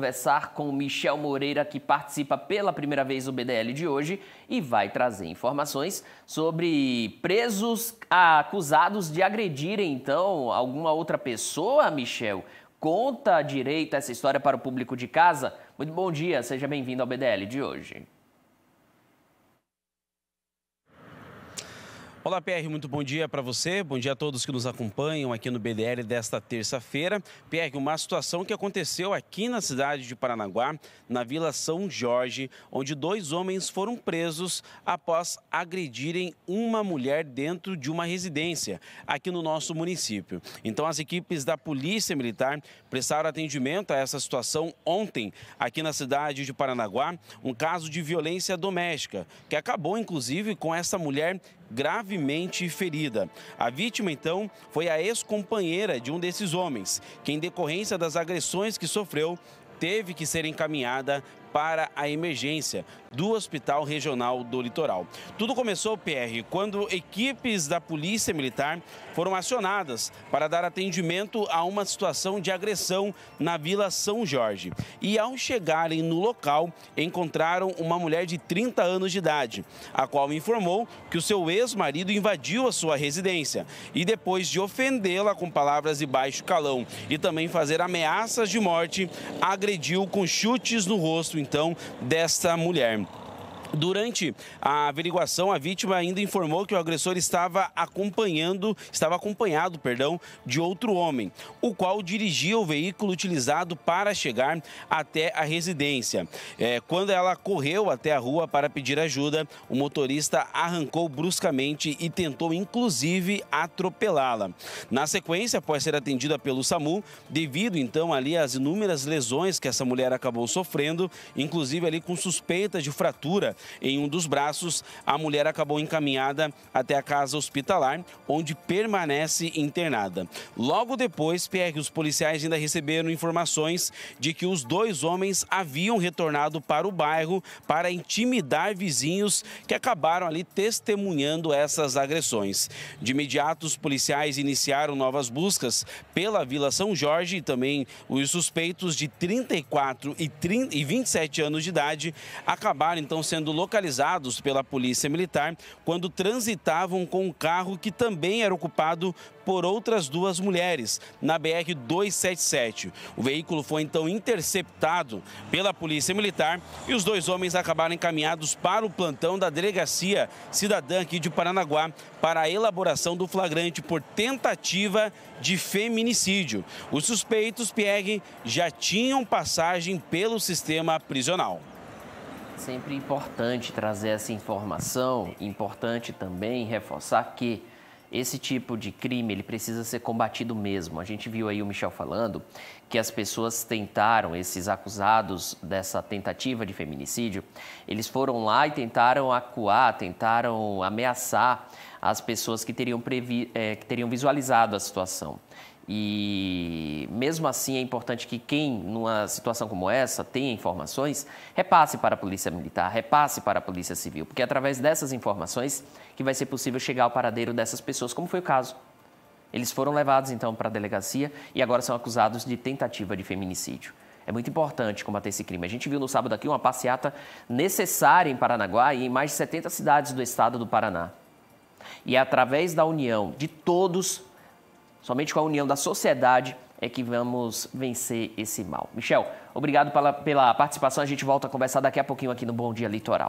conversar com o Michel Moreira, que participa pela primeira vez do BDL de hoje e vai trazer informações sobre presos acusados de agredirem, então, alguma outra pessoa, Michel. Conta direito essa história para o público de casa. Muito bom dia, seja bem-vindo ao BDL de hoje. Olá, PR, muito bom dia para você, bom dia a todos que nos acompanham aqui no BDL desta terça-feira. PR, uma situação que aconteceu aqui na cidade de Paranaguá, na Vila São Jorge, onde dois homens foram presos após agredirem uma mulher dentro de uma residência aqui no nosso município. Então, as equipes da Polícia Militar prestaram atendimento a essa situação ontem aqui na cidade de Paranaguá, um caso de violência doméstica, que acabou inclusive com essa mulher gravemente ferida. A vítima, então, foi a ex-companheira de um desses homens, que, em decorrência das agressões que sofreu, teve que ser encaminhada para a emergência do Hospital Regional do Litoral. Tudo começou, PR, quando equipes da Polícia Militar foram acionadas para dar atendimento a uma situação de agressão na Vila São Jorge. E ao chegarem no local, encontraram uma mulher de 30 anos de idade, a qual informou que o seu ex-marido invadiu a sua residência e depois de ofendê-la com palavras de baixo calão e também fazer ameaças de morte, agrediu com chutes no rosto então desta mulher. Durante a averiguação, a vítima ainda informou que o agressor estava acompanhando, estava acompanhado, perdão, de outro homem, o qual dirigia o veículo utilizado para chegar até a residência. É, quando ela correu até a rua para pedir ajuda, o motorista arrancou bruscamente e tentou, inclusive, atropelá-la. Na sequência, após ser atendida pelo SAMU, devido então ali às inúmeras lesões que essa mulher acabou sofrendo, inclusive ali com suspeita de fratura em um dos braços. A mulher acabou encaminhada até a casa hospitalar, onde permanece internada. Logo depois, PR, os policiais ainda receberam informações de que os dois homens haviam retornado para o bairro para intimidar vizinhos que acabaram ali testemunhando essas agressões. De imediato, os policiais iniciaram novas buscas pela Vila São Jorge e também os suspeitos de 34 e, e 27 anos de idade acabaram então sendo sendo localizados pela Polícia Militar quando transitavam com um carro que também era ocupado por outras duas mulheres na BR 277. O veículo foi então interceptado pela Polícia Militar e os dois homens acabaram encaminhados para o plantão da Delegacia Cidadã aqui de Paranaguá para a elaboração do flagrante por tentativa de feminicídio. Os suspeitos, Pierre, já tinham passagem pelo sistema prisional. Sempre importante trazer essa informação, importante também reforçar que esse tipo de crime ele precisa ser combatido mesmo. A gente viu aí o Michel falando que as pessoas tentaram, esses acusados dessa tentativa de feminicídio, eles foram lá e tentaram acuar, tentaram ameaçar as pessoas que teriam, previ, é, que teriam visualizado a situação. E mesmo assim é importante que quem, numa situação como essa, tenha informações, repasse para a Polícia Militar, repasse para a Polícia Civil, porque é através dessas informações que vai ser possível chegar ao paradeiro dessas pessoas, como foi o caso. Eles foram levados então para a delegacia e agora são acusados de tentativa de feminicídio. É muito importante combater esse crime. A gente viu no sábado aqui uma passeata necessária em Paranaguá e em mais de 70 cidades do estado do Paraná. E é através da união de todos Somente com a união da sociedade é que vamos vencer esse mal. Michel, obrigado pela, pela participação. A gente volta a conversar daqui a pouquinho aqui no Bom Dia Litoral.